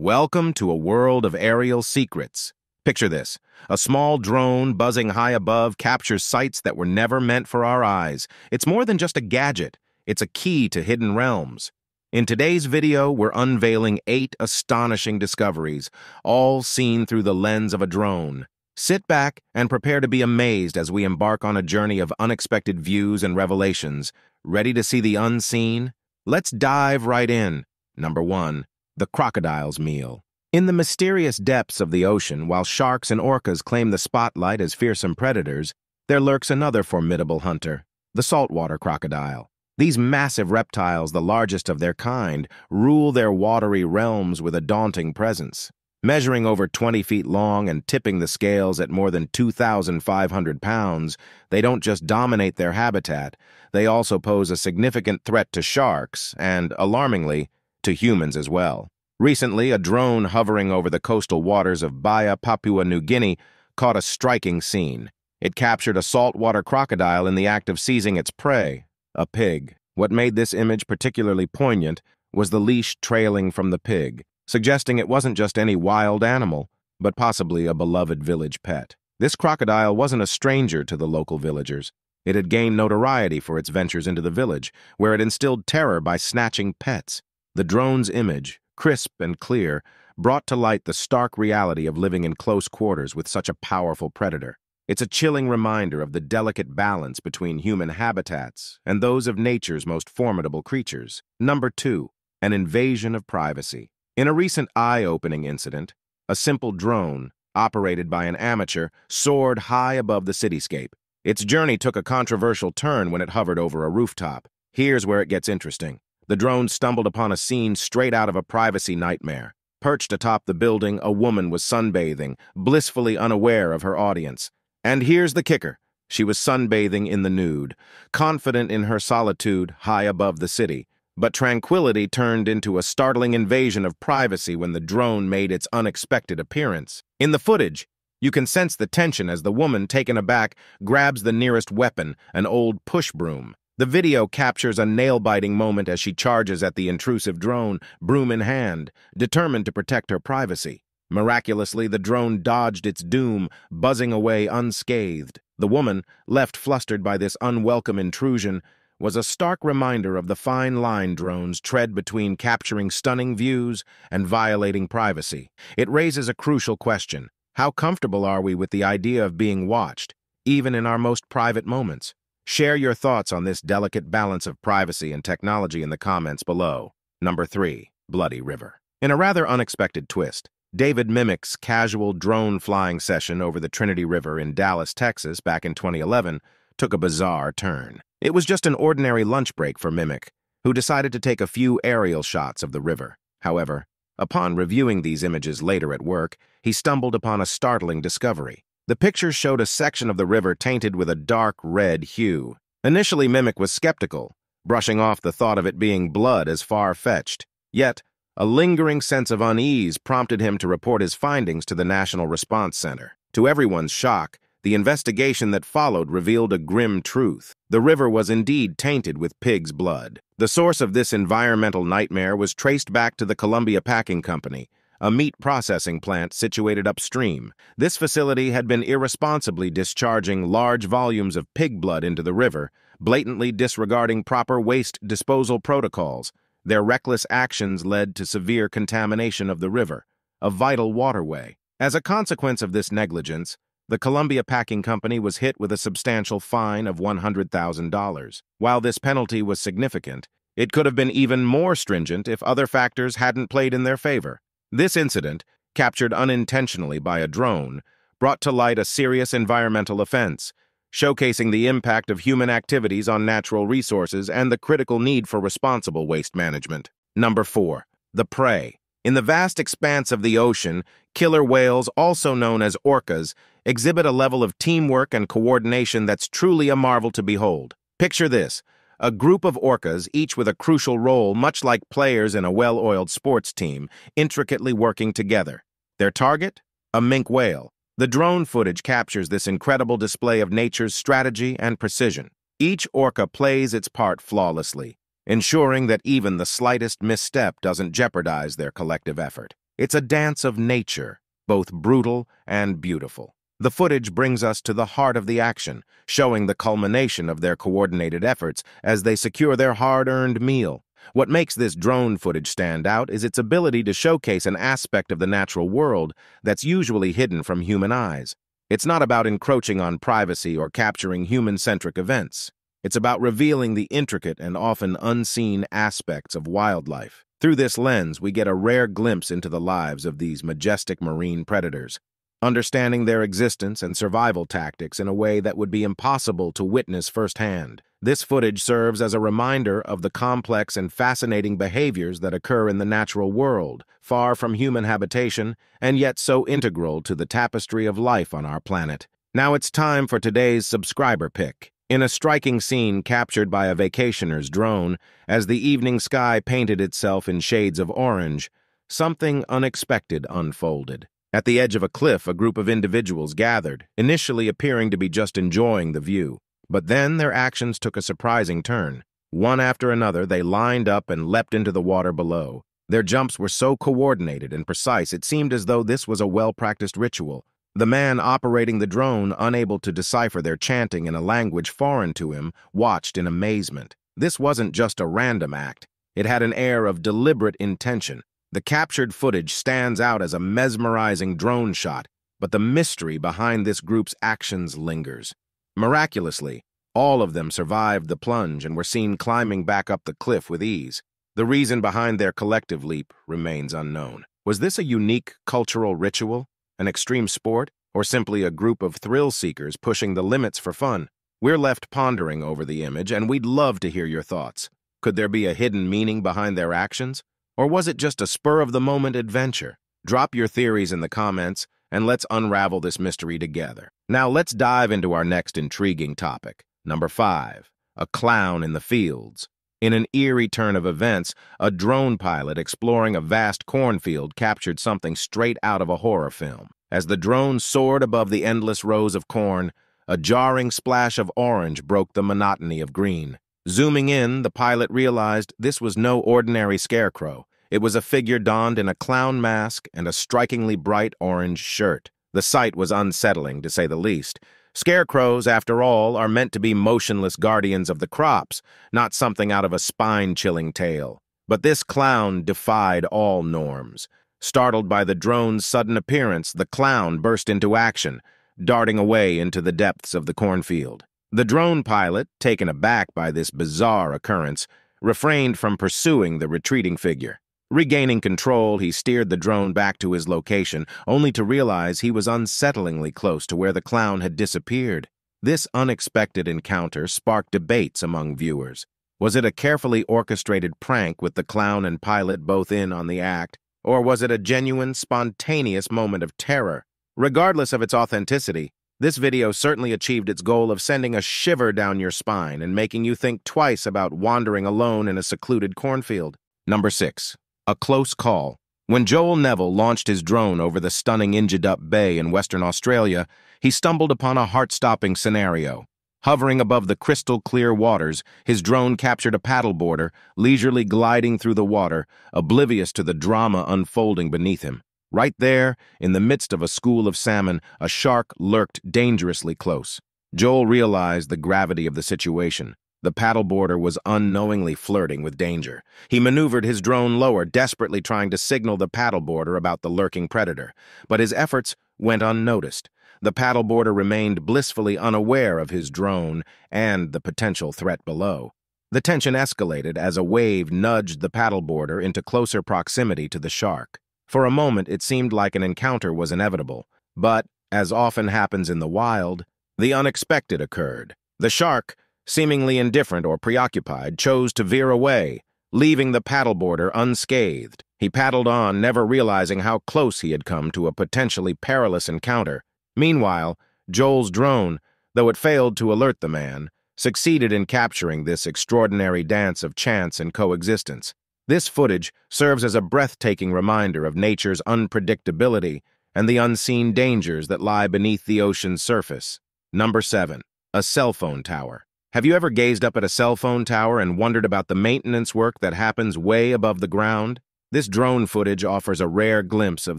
Welcome to a world of aerial secrets. Picture this. A small drone buzzing high above captures sights that were never meant for our eyes. It's more than just a gadget. It's a key to hidden realms. In today's video, we're unveiling eight astonishing discoveries, all seen through the lens of a drone. Sit back and prepare to be amazed as we embark on a journey of unexpected views and revelations. Ready to see the unseen? Let's dive right in. Number 1 the crocodile's meal. In the mysterious depths of the ocean, while sharks and orcas claim the spotlight as fearsome predators, there lurks another formidable hunter, the saltwater crocodile. These massive reptiles, the largest of their kind, rule their watery realms with a daunting presence. Measuring over 20 feet long and tipping the scales at more than 2,500 pounds, they don't just dominate their habitat, they also pose a significant threat to sharks and, alarmingly, to humans as well. Recently, a drone hovering over the coastal waters of Bahia, Papua New Guinea, caught a striking scene. It captured a saltwater crocodile in the act of seizing its prey, a pig. What made this image particularly poignant was the leash trailing from the pig, suggesting it wasn't just any wild animal, but possibly a beloved village pet. This crocodile wasn't a stranger to the local villagers. It had gained notoriety for its ventures into the village, where it instilled terror by snatching pets. The drone's image, crisp and clear, brought to light the stark reality of living in close quarters with such a powerful predator. It's a chilling reminder of the delicate balance between human habitats and those of nature's most formidable creatures. Number two, an invasion of privacy. In a recent eye-opening incident, a simple drone, operated by an amateur, soared high above the cityscape. Its journey took a controversial turn when it hovered over a rooftop. Here's where it gets interesting. The drone stumbled upon a scene straight out of a privacy nightmare. Perched atop the building, a woman was sunbathing, blissfully unaware of her audience. And here's the kicker. She was sunbathing in the nude, confident in her solitude high above the city. But tranquility turned into a startling invasion of privacy when the drone made its unexpected appearance. In the footage, you can sense the tension as the woman, taken aback, grabs the nearest weapon, an old push broom. The video captures a nail-biting moment as she charges at the intrusive drone, broom in hand, determined to protect her privacy. Miraculously, the drone dodged its doom, buzzing away unscathed. The woman, left flustered by this unwelcome intrusion, was a stark reminder of the fine line drones tread between capturing stunning views and violating privacy. It raises a crucial question. How comfortable are we with the idea of being watched, even in our most private moments? Share your thoughts on this delicate balance of privacy and technology in the comments below. Number 3. Bloody River In a rather unexpected twist, David Mimic's casual drone flying session over the Trinity River in Dallas, Texas back in 2011 took a bizarre turn. It was just an ordinary lunch break for Mimic, who decided to take a few aerial shots of the river. However, upon reviewing these images later at work, he stumbled upon a startling discovery. The pictures showed a section of the river tainted with a dark red hue. Initially, Mimic was skeptical, brushing off the thought of it being blood as far-fetched. Yet, a lingering sense of unease prompted him to report his findings to the National Response Center. To everyone's shock, the investigation that followed revealed a grim truth. The river was indeed tainted with pig's blood. The source of this environmental nightmare was traced back to the Columbia Packing Company, a meat processing plant situated upstream. This facility had been irresponsibly discharging large volumes of pig blood into the river, blatantly disregarding proper waste disposal protocols. Their reckless actions led to severe contamination of the river, a vital waterway. As a consequence of this negligence, the Columbia Packing Company was hit with a substantial fine of $100,000. While this penalty was significant, it could have been even more stringent if other factors hadn't played in their favor. This incident, captured unintentionally by a drone, brought to light a serious environmental offense, showcasing the impact of human activities on natural resources and the critical need for responsible waste management. Number 4. The prey. In the vast expanse of the ocean, killer whales, also known as orcas, exhibit a level of teamwork and coordination that's truly a marvel to behold. Picture this. A group of orcas, each with a crucial role much like players in a well-oiled sports team, intricately working together. Their target? A mink whale. The drone footage captures this incredible display of nature's strategy and precision. Each orca plays its part flawlessly, ensuring that even the slightest misstep doesn't jeopardize their collective effort. It's a dance of nature, both brutal and beautiful. The footage brings us to the heart of the action, showing the culmination of their coordinated efforts as they secure their hard-earned meal. What makes this drone footage stand out is its ability to showcase an aspect of the natural world that's usually hidden from human eyes. It's not about encroaching on privacy or capturing human-centric events. It's about revealing the intricate and often unseen aspects of wildlife. Through this lens, we get a rare glimpse into the lives of these majestic marine predators, understanding their existence and survival tactics in a way that would be impossible to witness firsthand. This footage serves as a reminder of the complex and fascinating behaviors that occur in the natural world, far from human habitation, and yet so integral to the tapestry of life on our planet. Now it's time for today's subscriber pick. In a striking scene captured by a vacationer's drone, as the evening sky painted itself in shades of orange, something unexpected unfolded. At the edge of a cliff, a group of individuals gathered, initially appearing to be just enjoying the view. But then their actions took a surprising turn. One after another, they lined up and leapt into the water below. Their jumps were so coordinated and precise, it seemed as though this was a well-practiced ritual. The man operating the drone, unable to decipher their chanting in a language foreign to him, watched in amazement. This wasn't just a random act. It had an air of deliberate intention, the captured footage stands out as a mesmerizing drone shot, but the mystery behind this group's actions lingers. Miraculously, all of them survived the plunge and were seen climbing back up the cliff with ease. The reason behind their collective leap remains unknown. Was this a unique cultural ritual, an extreme sport, or simply a group of thrill seekers pushing the limits for fun? We're left pondering over the image, and we'd love to hear your thoughts. Could there be a hidden meaning behind their actions? Or was it just a spur-of-the-moment adventure? Drop your theories in the comments, and let's unravel this mystery together. Now let's dive into our next intriguing topic. Number 5. A Clown in the Fields In an eerie turn of events, a drone pilot exploring a vast cornfield captured something straight out of a horror film. As the drone soared above the endless rows of corn, a jarring splash of orange broke the monotony of green. Zooming in, the pilot realized this was no ordinary scarecrow. It was a figure donned in a clown mask and a strikingly bright orange shirt. The sight was unsettling, to say the least. Scarecrows, after all, are meant to be motionless guardians of the crops, not something out of a spine-chilling tale. But this clown defied all norms. Startled by the drone's sudden appearance, the clown burst into action, darting away into the depths of the cornfield. The drone pilot, taken aback by this bizarre occurrence, refrained from pursuing the retreating figure. Regaining control, he steered the drone back to his location, only to realize he was unsettlingly close to where the clown had disappeared. This unexpected encounter sparked debates among viewers. Was it a carefully orchestrated prank with the clown and pilot both in on the act, or was it a genuine, spontaneous moment of terror? Regardless of its authenticity, this video certainly achieved its goal of sending a shiver down your spine and making you think twice about wandering alone in a secluded cornfield. Number 6. A Close Call When Joel Neville launched his drone over the stunning Injidup Bay in Western Australia, he stumbled upon a heart-stopping scenario. Hovering above the crystal-clear waters, his drone captured a paddleboarder, leisurely gliding through the water, oblivious to the drama unfolding beneath him. Right there, in the midst of a school of salmon, a shark lurked dangerously close. Joel realized the gravity of the situation. The paddleboarder was unknowingly flirting with danger. He maneuvered his drone lower, desperately trying to signal the paddleboarder about the lurking predator. But his efforts went unnoticed. The paddleboarder remained blissfully unaware of his drone and the potential threat below. The tension escalated as a wave nudged the paddleboarder into closer proximity to the shark. For a moment, it seemed like an encounter was inevitable, but, as often happens in the wild, the unexpected occurred. The shark, seemingly indifferent or preoccupied, chose to veer away, leaving the paddleboarder unscathed. He paddled on, never realizing how close he had come to a potentially perilous encounter. Meanwhile, Joel's drone, though it failed to alert the man, succeeded in capturing this extraordinary dance of chance and coexistence. This footage serves as a breathtaking reminder of nature's unpredictability and the unseen dangers that lie beneath the ocean's surface. Number 7. A cell phone tower. Have you ever gazed up at a cell phone tower and wondered about the maintenance work that happens way above the ground? This drone footage offers a rare glimpse of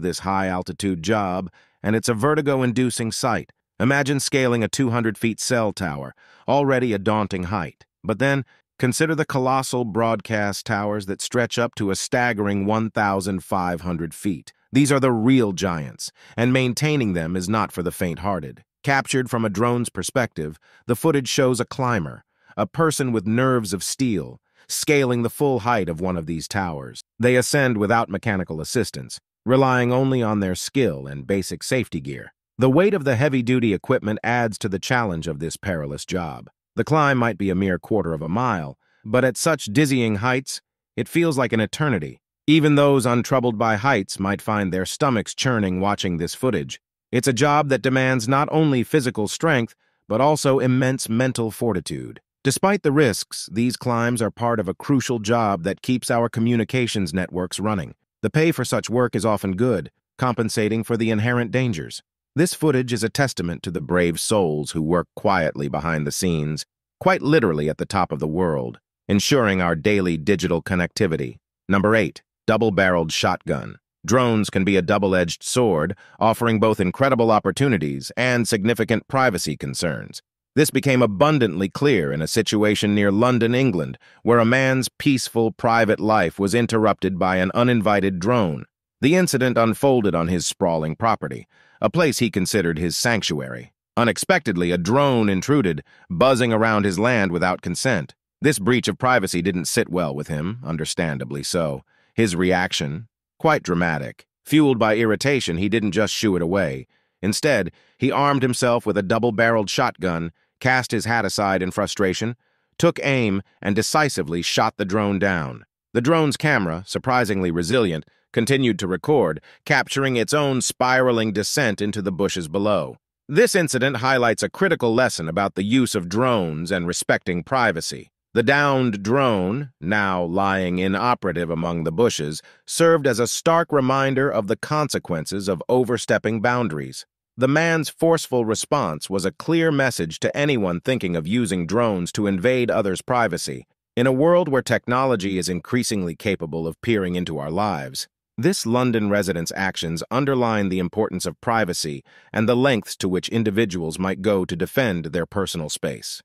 this high-altitude job, and it's a vertigo-inducing sight. Imagine scaling a 200-feet cell tower, already a daunting height. But then, Consider the colossal broadcast towers that stretch up to a staggering 1,500 feet. These are the real giants, and maintaining them is not for the faint-hearted. Captured from a drone's perspective, the footage shows a climber, a person with nerves of steel, scaling the full height of one of these towers. They ascend without mechanical assistance, relying only on their skill and basic safety gear. The weight of the heavy-duty equipment adds to the challenge of this perilous job. The climb might be a mere quarter of a mile, but at such dizzying heights, it feels like an eternity. Even those untroubled by heights might find their stomachs churning watching this footage. It's a job that demands not only physical strength, but also immense mental fortitude. Despite the risks, these climbs are part of a crucial job that keeps our communications networks running. The pay for such work is often good, compensating for the inherent dangers. This footage is a testament to the brave souls who work quietly behind the scenes, quite literally at the top of the world, ensuring our daily digital connectivity. Number 8. Double-barreled shotgun. Drones can be a double-edged sword, offering both incredible opportunities and significant privacy concerns. This became abundantly clear in a situation near London, England, where a man's peaceful private life was interrupted by an uninvited drone. The incident unfolded on his sprawling property, a place he considered his sanctuary. Unexpectedly, a drone intruded, buzzing around his land without consent. This breach of privacy didn't sit well with him, understandably so. His reaction, quite dramatic. Fueled by irritation, he didn't just shoo it away. Instead, he armed himself with a double-barreled shotgun, cast his hat aside in frustration, took aim, and decisively shot the drone down. The drone's camera, surprisingly resilient, continued to record, capturing its own spiraling descent into the bushes below. This incident highlights a critical lesson about the use of drones and respecting privacy. The downed drone, now lying inoperative among the bushes, served as a stark reminder of the consequences of overstepping boundaries. The man's forceful response was a clear message to anyone thinking of using drones to invade others' privacy. In a world where technology is increasingly capable of peering into our lives, this London resident's actions underline the importance of privacy and the lengths to which individuals might go to defend their personal space.